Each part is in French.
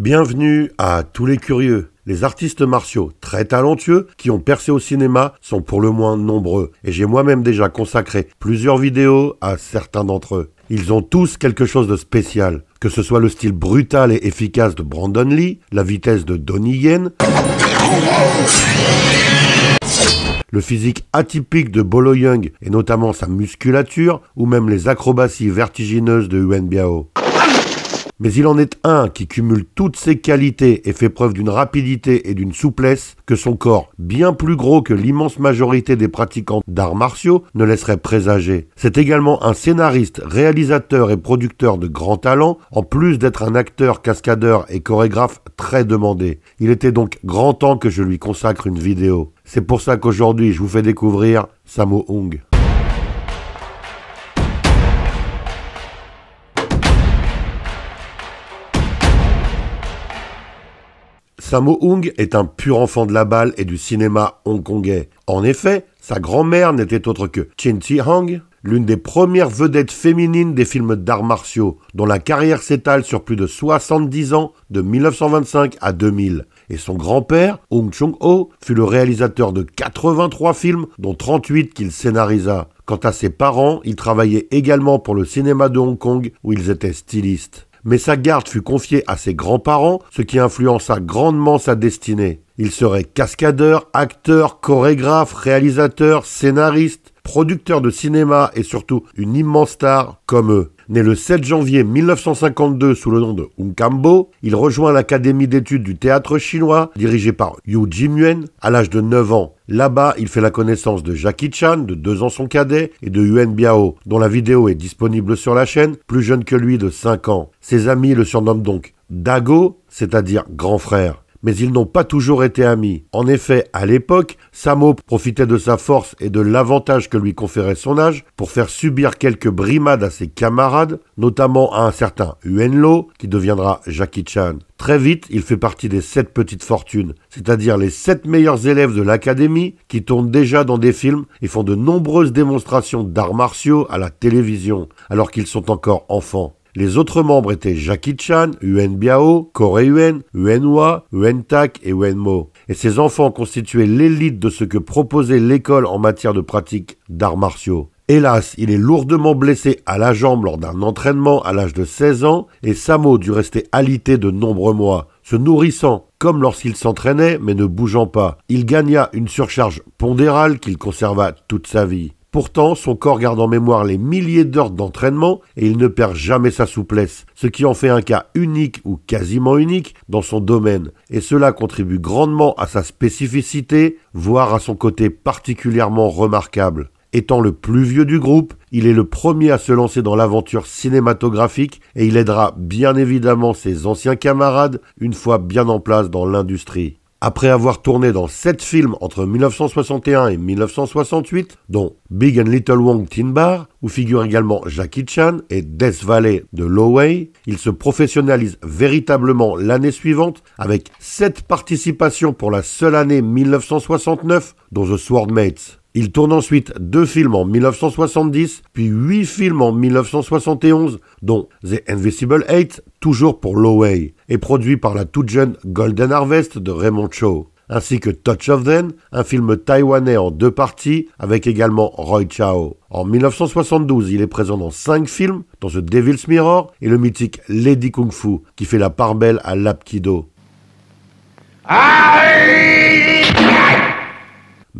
Bienvenue à tous les curieux. Les artistes martiaux très talentueux qui ont percé au cinéma sont pour le moins nombreux et j'ai moi-même déjà consacré plusieurs vidéos à certains d'entre eux. Ils ont tous quelque chose de spécial, que ce soit le style brutal et efficace de Brandon Lee, la vitesse de Donnie Yen, le physique atypique de Bolo Young et notamment sa musculature ou même les acrobaties vertigineuses de Yuen Biao mais il en est un qui cumule toutes ses qualités et fait preuve d'une rapidité et d'une souplesse que son corps, bien plus gros que l'immense majorité des pratiquants d'arts martiaux, ne laisserait présager. C'est également un scénariste, réalisateur et producteur de grands talents, en plus d'être un acteur, cascadeur et chorégraphe très demandé. Il était donc grand temps que je lui consacre une vidéo. C'est pour ça qu'aujourd'hui je vous fais découvrir Samo Hung. Sammo Hung est un pur enfant de la balle et du cinéma hongkongais. En effet, sa grand-mère n'était autre que Chin Chi Hong, l'une des premières vedettes féminines des films d'arts martiaux, dont la carrière s'étale sur plus de 70 ans de 1925 à 2000. Et son grand-père, Hung Chung-ho, fut le réalisateur de 83 films, dont 38 qu'il scénarisa. Quant à ses parents, ils travaillaient également pour le cinéma de Hong Kong, où ils étaient stylistes mais sa garde fut confiée à ses grands-parents, ce qui influença grandement sa destinée. Il serait cascadeur, acteur, chorégraphe, réalisateur, scénariste, producteur de cinéma et surtout une immense star comme eux. Né le 7 janvier 1952 sous le nom de Unkambo, il rejoint l'Académie d'études du théâtre chinois, dirigée par Yu Jimyuan, à l'âge de 9 ans. Là-bas, il fait la connaissance de Jackie Chan, de 2 ans son cadet, et de Yuan Biao, dont la vidéo est disponible sur la chaîne, plus jeune que lui de 5 ans. Ses amis le surnomment donc Dago, c'est-à-dire grand frère mais ils n'ont pas toujours été amis. En effet, à l'époque, Samo profitait de sa force et de l'avantage que lui conférait son âge pour faire subir quelques brimades à ses camarades, notamment à un certain Uenlo, qui deviendra Jackie Chan. Très vite, il fait partie des sept petites fortunes, c'est-à-dire les sept meilleurs élèves de l'académie qui tournent déjà dans des films et font de nombreuses démonstrations d'arts martiaux à la télévision, alors qu'ils sont encore enfants. Les autres membres étaient Jackie Chan, Yuen Biao, Corey Yuen, Yuen Hua, Yuen Tak et Yuen Mo. Et ces enfants constituaient l'élite de ce que proposait l'école en matière de pratique d'arts martiaux. Hélas, il est lourdement blessé à la jambe lors d'un entraînement à l'âge de 16 ans et Samo dut rester alité de nombreux mois, se nourrissant comme lorsqu'il s'entraînait mais ne bougeant pas. Il gagna une surcharge pondérale qu'il conserva toute sa vie. Pourtant, son corps garde en mémoire les milliers d'heures d'entraînement et il ne perd jamais sa souplesse, ce qui en fait un cas unique ou quasiment unique dans son domaine, et cela contribue grandement à sa spécificité, voire à son côté particulièrement remarquable. Étant le plus vieux du groupe, il est le premier à se lancer dans l'aventure cinématographique et il aidera bien évidemment ses anciens camarades une fois bien en place dans l'industrie. Après avoir tourné dans sept films entre 1961 et 1968, dont Big and Little Wong Tin Bar, où figurent également Jackie Chan et Death Valley de Lowey, il se professionnalise véritablement l'année suivante avec 7 participations pour la seule année 1969 dans The Swordmates. Il tourne ensuite deux films en 1970, puis huit films en 1971, dont The Invisible Eight, toujours pour Lowey, et produit par la toute jeune Golden Harvest de Raymond Cho, ainsi que Touch of Then, un film taïwanais en deux parties, avec également Roy Chao. En 1972, il est présent dans cinq films, dont The Devil's Mirror et le mythique Lady Kung Fu, qui fait la part belle à l'Apkido.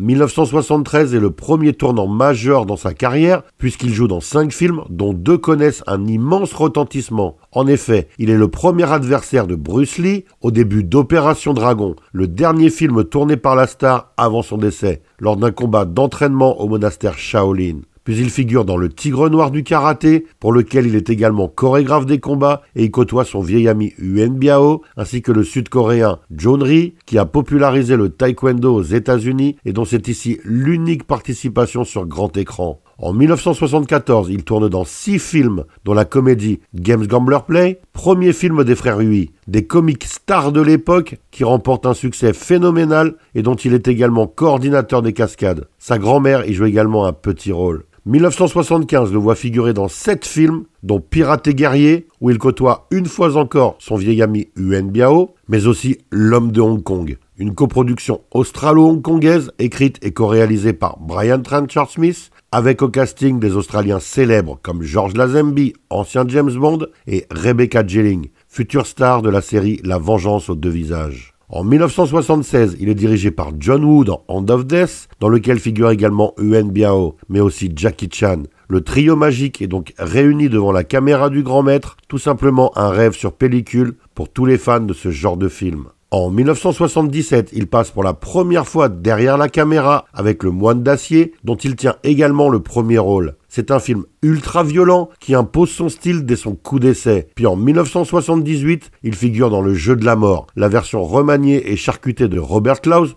1973 est le premier tournant majeur dans sa carrière puisqu'il joue dans cinq films dont deux connaissent un immense retentissement. En effet, il est le premier adversaire de Bruce Lee au début d'Opération Dragon, le dernier film tourné par la star avant son décès, lors d'un combat d'entraînement au monastère Shaolin. Puis il figure dans le Tigre Noir du karaté, pour lequel il est également chorégraphe des combats et il côtoie son vieil ami UN Biao, ainsi que le sud-coréen John Ri, qui a popularisé le taekwondo aux États-Unis et dont c'est ici l'unique participation sur grand écran. En 1974, il tourne dans six films, dont la comédie Games Gambler Play, premier film des frères Hui, des comiques stars de l'époque qui remportent un succès phénoménal et dont il est également coordinateur des cascades. Sa grand-mère y joue également un petit rôle. 1975 le voit figurer dans sept films, dont Pirates et Guerriers, où il côtoie une fois encore son vieil ami Yuen Biao, mais aussi L'homme de Hong Kong, une coproduction australo-hongkongaise écrite et co-réalisée par Brian Tranchard Smith, avec au casting des Australiens célèbres comme George Lazenby, ancien James Bond, et Rebecca Jelling, future star de la série La Vengeance aux deux visages. En 1976, il est dirigé par John Wood en Hand of Death, dans lequel figure également U.N. Biao, mais aussi Jackie Chan. Le trio magique est donc réuni devant la caméra du grand maître, tout simplement un rêve sur pellicule pour tous les fans de ce genre de film. En 1977, il passe pour la première fois derrière la caméra avec le moine d'acier, dont il tient également le premier rôle. C'est un film ultra violent qui impose son style dès son coup d'essai. Puis en 1978, il figure dans Le Jeu de la mort, la version remaniée et charcutée de Robert Klaus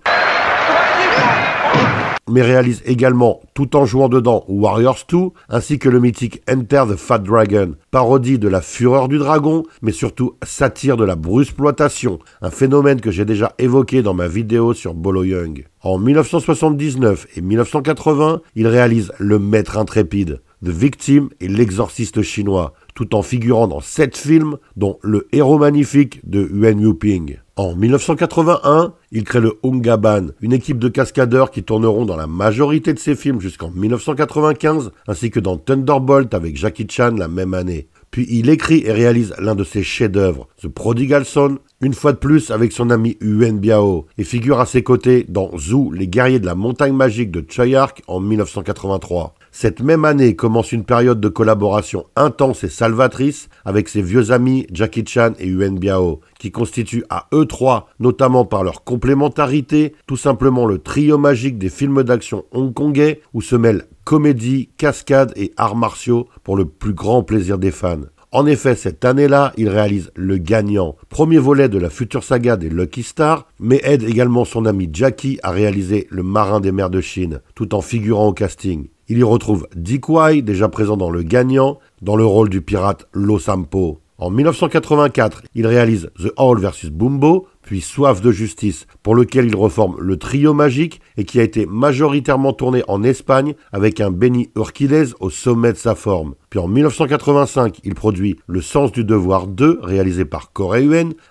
mais réalise également Tout en jouant dedans Warriors 2, ainsi que le mythique Enter the Fat Dragon, parodie de la fureur du dragon, mais surtout satire de la brusploitation, un phénomène que j'ai déjà évoqué dans ma vidéo sur Bolo Young. En 1979 et 1980, il réalise Le Maître Intrépide, The Victim et L'Exorciste chinois, tout en figurant dans sept films, dont Le Héros Magnifique de Yuan Yuping. En 1981, il crée le Hungaban, une équipe de cascadeurs qui tourneront dans la majorité de ses films jusqu'en 1995, ainsi que dans Thunderbolt avec Jackie Chan la même année. Puis il écrit et réalise l'un de ses chefs-d'œuvre, The Prodigal Son, une fois de plus avec son ami Yuen Biao et figure à ses côtés dans Zhu, les guerriers de la montagne magique de Chayark en 1983. Cette même année commence une période de collaboration intense et salvatrice avec ses vieux amis Jackie Chan et Yuen Biao, qui constituent à eux trois, notamment par leur complémentarité, tout simplement le trio magique des films d'action hongkongais où se mêlent comédie, cascade et arts martiaux pour le plus grand plaisir des fans. En effet, cette année-là, il réalise Le Gagnant, premier volet de la future saga des Lucky Stars, mais aide également son ami Jackie à réaliser Le Marin des mers de Chine, tout en figurant au casting. Il y retrouve Dick Wai, déjà présent dans Le Gagnant, dans le rôle du pirate Lo Sampo. En 1984, il réalise The Hall vs Bumbo, puis Soif de justice, pour lequel il reforme le trio magique et qui a été majoritairement tourné en Espagne avec un Benny Urquidez au sommet de sa forme. Puis en 1985, il produit Le sens du devoir 2, réalisé par Corey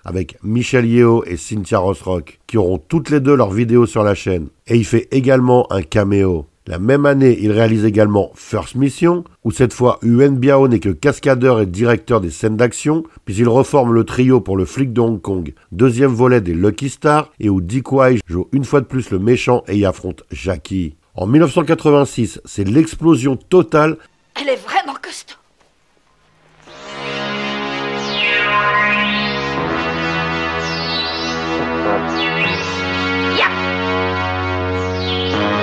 avec Michel Yeo et Cynthia Rossrock, qui auront toutes les deux leurs vidéos sur la chaîne. Et il fait également un caméo. La même année, il réalise également First Mission, où cette fois Yuen Biao n'est que cascadeur et directeur des scènes d'action, puis il reforme le trio pour le flic de Hong Kong, deuxième volet des Lucky Stars, et où Dick Wai joue une fois de plus le méchant et y affronte Jackie. En 1986, c'est l'explosion totale. Elle est vraiment costaud.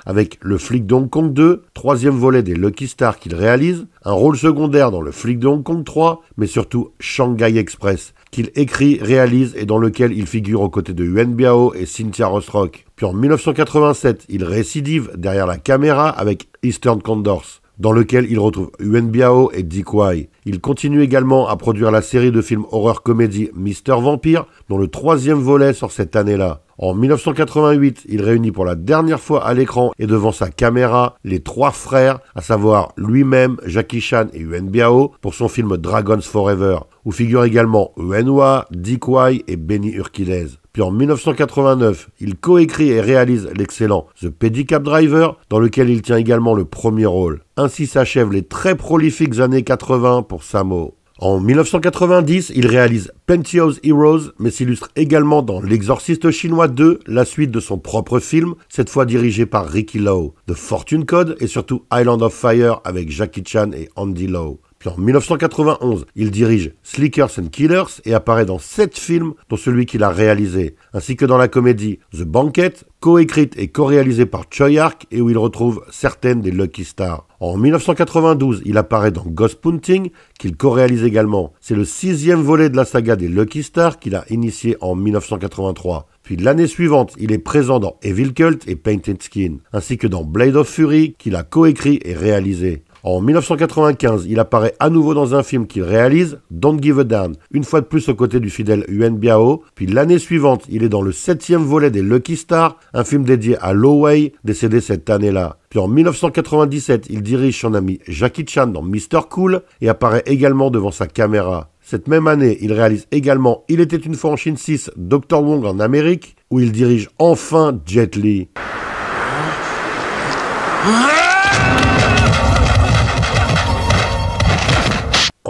avec Le flic de Hong Kong 2, troisième volet des Lucky Star qu'il réalise, un rôle secondaire dans Le flic de Hong Kong 3, mais surtout Shanghai Express, qu'il écrit, réalise et dans lequel il figure aux côtés de Yuan Biao et Cynthia Rossrock. Puis en 1987, il récidive derrière la caméra avec Eastern Condors dans lequel il retrouve Yuen Biao et Dick Wai. Il continue également à produire la série de films horreur-comédie Mister Vampire, dont le troisième volet sort cette année-là. En 1988, il réunit pour la dernière fois à l'écran et devant sa caméra les trois frères, à savoir lui-même, Jackie Chan et Yuen Biao, pour son film Dragons Forever, où figurent également Yuen Hua, Dick Wai et Benny Urquidez en 1989, il coécrit et réalise l'excellent The Pedicab Driver, dans lequel il tient également le premier rôle. Ainsi s'achèvent les très prolifiques années 80 pour Samo. En 1990, il réalise Penthouse Heroes, mais s'illustre également dans L'Exorciste chinois 2, la suite de son propre film, cette fois dirigé par Ricky Lowe, The Fortune Code et surtout Island of Fire avec Jackie Chan et Andy Lowe. Puis en 1991, il dirige Slickers and Killers et apparaît dans sept films, dont celui qu'il a réalisé, ainsi que dans la comédie The Banquet, coécrite et co-réalisée par Choi Ark et où il retrouve certaines des Lucky Stars. En 1992, il apparaît dans Ghost Punting, qu'il co-réalise également. C'est le sixième volet de la saga des Lucky Stars qu'il a initié en 1983. Puis l'année suivante, il est présent dans Evil Cult et Painted Skin, ainsi que dans Blade of Fury, qu'il a coécrit et réalisé. En 1995, il apparaît à nouveau dans un film qu'il réalise, Don't Give a Damn, une fois de plus aux côtés du fidèle Yuen Biao. Puis l'année suivante, il est dans le septième volet des Lucky Stars, un film dédié à Lo Wei, décédé cette année-là. Puis en 1997, il dirige son ami Jackie Chan dans Mr. Cool et apparaît également devant sa caméra. Cette même année, il réalise également Il était une fois en Chine 6, Dr. Wong en Amérique, où il dirige enfin Jet Li.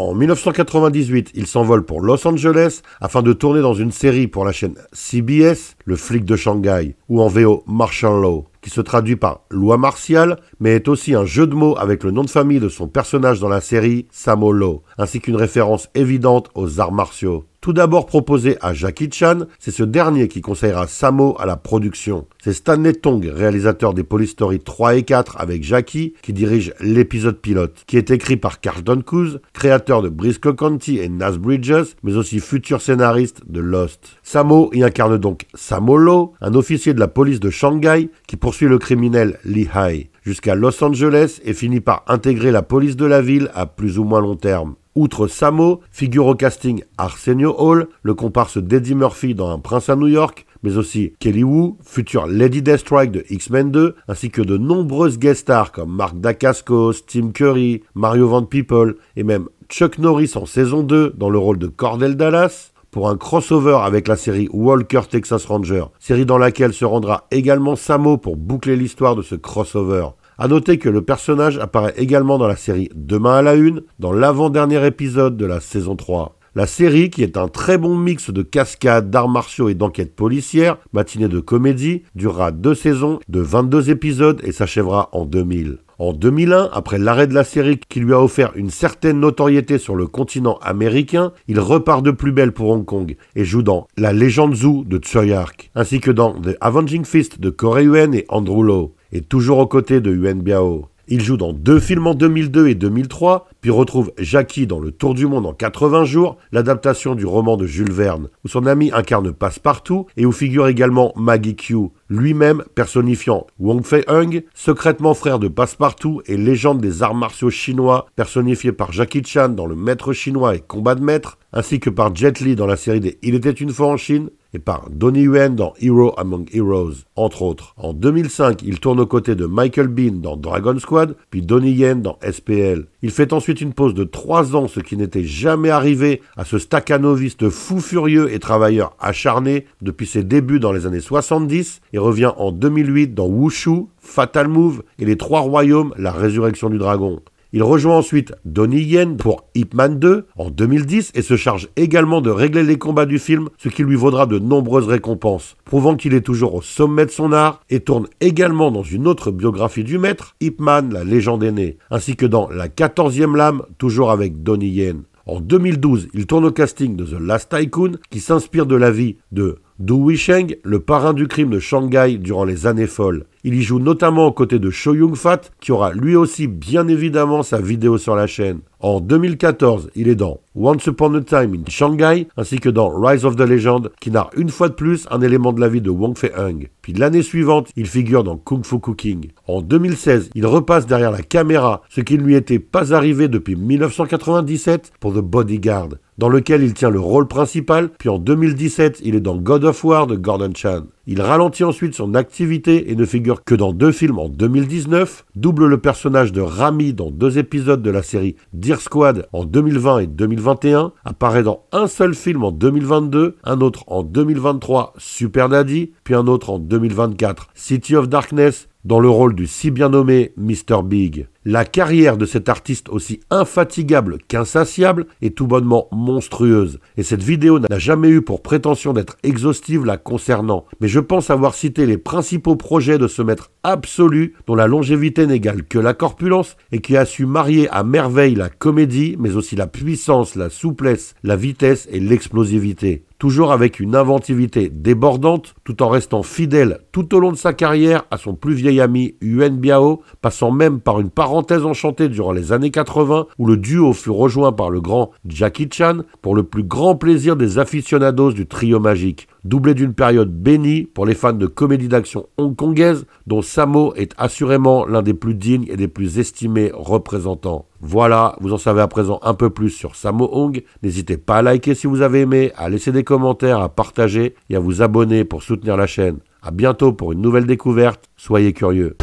En 1998, il s'envole pour Los Angeles afin de tourner dans une série pour la chaîne CBS, Le flic de Shanghai, ou en VO Martial Law, qui se traduit par loi martiale, mais est aussi un jeu de mots avec le nom de famille de son personnage dans la série, Samo Law, ainsi qu'une référence évidente aux arts martiaux. Tout d'abord proposé à Jackie Chan, c'est ce dernier qui conseillera Samo à la production. C'est Stanley Tong, réalisateur des Police Story 3 et 4 avec Jackie, qui dirige l'épisode pilote, qui est écrit par Carlton Coos, créateur de Briscoe County et Nas Bridges, mais aussi futur scénariste de Lost. Samo y incarne donc Samolo, un officier de la police de Shanghai qui poursuit le criminel Li Hai jusqu'à Los Angeles et finit par intégrer la police de la ville à plus ou moins long terme. Outre Samo, figure au casting Arsenio Hall, le comparse d'Eddie Murphy dans Un prince à New York, mais aussi Kelly Wu, future Lady Deathstrike de X-Men 2, ainsi que de nombreuses guest stars comme Mark DaCasco, Tim Curry, Mario Van People et même Chuck Norris en saison 2 dans le rôle de Cordell Dallas, pour un crossover avec la série Walker Texas Ranger, série dans laquelle se rendra également Samo pour boucler l'histoire de ce crossover. A noter que le personnage apparaît également dans la série Demain à la Une, dans l'avant-dernier épisode de la saison 3. La série, qui est un très bon mix de cascades, d'arts martiaux et d'enquêtes policières, matinée de comédie, durera deux saisons de 22 épisodes et s'achèvera en 2000. En 2001, après l'arrêt de la série qui lui a offert une certaine notoriété sur le continent américain, il repart de plus belle pour Hong Kong et joue dans La légende Zoo de Tsui Hark, ainsi que dans The Avenging Fist de Corey Yuen et Andrew Lowe et toujours aux côtés de Yuen Biao. Il joue dans deux films en 2002 et 2003, puis retrouve Jackie dans Le Tour du Monde en 80 jours, l'adaptation du roman de Jules Verne, où son ami incarne Passepartout et où figure également Maggie Q, lui-même personnifiant Wong Fei-hung, secrètement frère de Passepartout et légende des arts martiaux chinois, personnifié par Jackie Chan dans Le Maître chinois et Combat de maître, ainsi que par Jet Li dans la série des Il était une fois en Chine, et par Donnie Yuen dans Hero Among Heroes, entre autres. En 2005, il tourne aux côtés de Michael Bean dans Dragon Squad, puis Donnie Yen dans SPL. Il fait ensuite une pause de 3 ans, ce qui n'était jamais arrivé à ce staccanoviste fou furieux et travailleur acharné depuis ses débuts dans les années 70 et revient en 2008 dans Wushu, Fatal Move et Les Trois Royaumes, la résurrection du dragon. Il rejoint ensuite Donnie Yen pour Ip Man 2 en 2010 et se charge également de régler les combats du film, ce qui lui vaudra de nombreuses récompenses, prouvant qu'il est toujours au sommet de son art et tourne également dans une autre biographie du maître, Ip Man, la légende aînée, ainsi que dans La 14e lame, toujours avec Donnie Yen. En 2012, il tourne au casting de The Last Tycoon, qui s'inspire de la vie de du Wisheng, le parrain du crime de Shanghai durant les années folles. Il y joue notamment aux côtés de Cho Yun-fat, qui aura lui aussi bien évidemment sa vidéo sur la chaîne. En 2014, il est dans Once Upon a Time in Shanghai, ainsi que dans Rise of the Legend, qui narre une fois de plus un élément de la vie de Wong Fei-hung. Puis l'année suivante, il figure dans Kung Fu Cooking. En 2016, il repasse derrière la caméra, ce qui ne lui était pas arrivé depuis 1997 pour The Bodyguard dans lequel il tient le rôle principal, puis en 2017, il est dans God of War de Gordon Chan. Il ralentit ensuite son activité et ne figure que dans deux films en 2019, double le personnage de Rami dans deux épisodes de la série Dear Squad en 2020 et 2021, apparaît dans un seul film en 2022, un autre en 2023 Super Daddy, puis un autre en 2024 City of Darkness dans le rôle du si bien nommé Mr. Big. La carrière de cet artiste aussi infatigable qu'insatiable est tout bonnement monstrueuse, et cette vidéo n'a jamais eu pour prétention d'être exhaustive la concernant, mais je pense avoir cité les principaux projets de ce maître absolu dont la longévité n'égale que la corpulence et qui a su marier à merveille la comédie, mais aussi la puissance, la souplesse, la vitesse et l'explosivité toujours avec une inventivité débordante, tout en restant fidèle tout au long de sa carrière à son plus vieil ami Yuan Biao, passant même par une part parenthèse enchantée durant les années 80 où le duo fut rejoint par le grand Jackie Chan pour le plus grand plaisir des aficionados du trio magique, doublé d'une période bénie pour les fans de comédie d'action hongkongaise dont Samo est assurément l'un des plus dignes et des plus estimés représentants. Voilà, vous en savez à présent un peu plus sur Samo Hong. N'hésitez pas à liker si vous avez aimé, à laisser des commentaires, à partager et à vous abonner pour soutenir la chaîne. A bientôt pour une nouvelle découverte, soyez curieux.